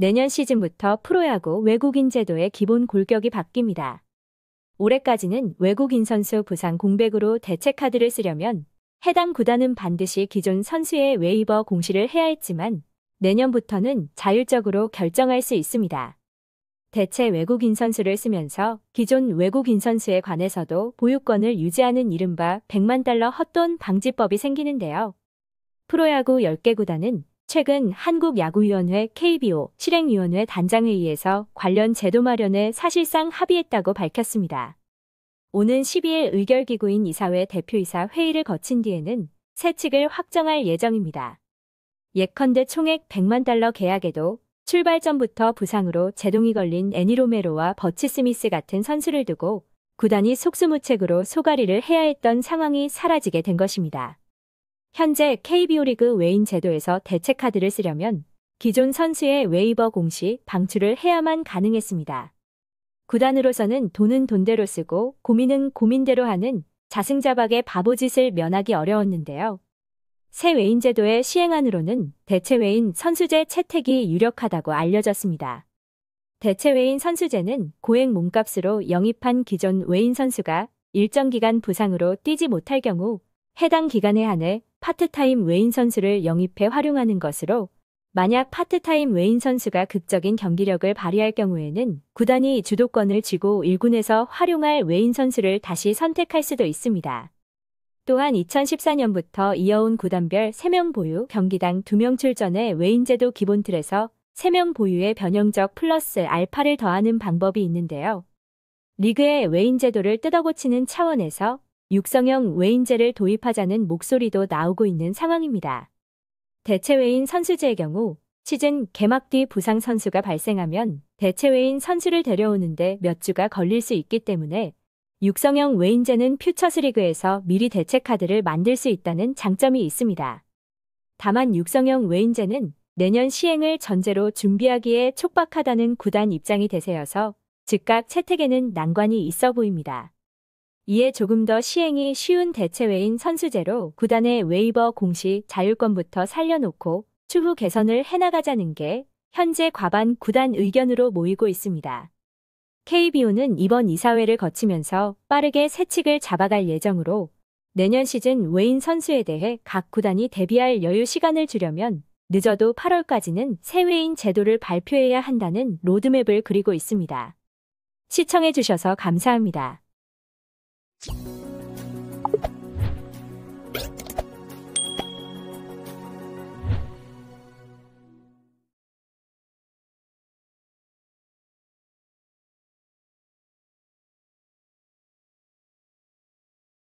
내년 시즌부터 프로야구 외국인 제도의 기본 골격이 바뀝니다. 올해까지는 외국인 선수 부상 공백으로 대체 카드를 쓰려면 해당 구단은 반드시 기존 선수의 웨이버 공시를 해야 했지만 내년부터는 자율적으로 결정할 수 있습니다. 대체 외국인 선수를 쓰면서 기존 외국인 선수에 관해서도 보유권을 유지하는 이른바 100만 달러 헛돈 방지법이 생기는데요. 프로야구 10개 구단은 최근 한국야구위원회 KBO 실행위원회 단장회의에서 관련 제도 마련에 사실상 합의했다고 밝혔습니다. 오는 12일 의결기구인 이사회 대표이사 회의를 거친 뒤에는 새 측을 확정할 예정입니다. 예컨대 총액 100만 달러 계약에도 출발 전부터 부상으로 제동이 걸린 애니로메로와 버치 스미스 같은 선수를 두고 구단이 속수무책으로 소가리를 해야 했던 상황이 사라지게 된 것입니다. 현재 KBO 리그 외인 제도에서 대체 카드를 쓰려면 기존 선수의 웨이버 공시 방출을 해야만 가능했습니다. 구단으로서는 돈은 돈대로 쓰고 고민은 고민대로 하는 자승자박의 바보짓을 면하기 어려웠는데요. 새 외인 제도의 시행안으로는 대체 외인 선수제 채택이 유력하다고 알려졌습니다. 대체 외인 선수제는 고액 몸값으로 영입한 기존 외인 선수가 일정 기간 부상으로 뛰지 못할 경우 해당 기간에 한해 파트타임 외인 선수를 영입해 활용하는 것으로 만약 파트타임 외인 선수가 극적인 경기력을 발휘할 경우에는 구단이 주도권을 쥐고 1군에서 활용할 외인 선수를 다시 선택할 수도 있습니다. 또한 2014년부터 이어온 구단별 3명 보유, 경기당 2명 출전의 외인제도 기본틀에서 3명 보유의 변형적 플러스 알파를 더하는 방법이 있는데요. 리그의 외인 제도를 뜯어고치는 차원에서 육성형 외인제를 도입하자는 목소리도 나오고 있는 상황입니다. 대체외인 선수제의 경우 시즌 개막 뒤 부상 선수가 발생하면 대체외인 선수를 데려오는데 몇 주가 걸릴 수 있기 때문에 육성형 외인제는 퓨처스리그에서 미리 대체 카드를 만들 수 있다는 장점이 있습니다. 다만 육성형 외인제는 내년 시행을 전제로 준비하기에 촉박하다는 구단 입장이 되세여서 즉각 채택에는 난관이 있어 보입니다. 이에 조금 더 시행이 쉬운 대체외인 선수제로 구단의 웨이버 공시 자율권부터 살려놓고 추후 개선을 해나가자는 게 현재 과반 구단 의견으로 모이고 있습니다. KBO는 이번 이사회를 거치면서 빠르게 새 측을 잡아갈 예정으로 내년 시즌 외인 선수에 대해 각 구단이 대비할 여유 시간을 주려면 늦어도 8월까지는 새 외인 제도를 발표해야 한다는 로드맵을 그리고 있습니다. 시청해주셔서 감사합니다. you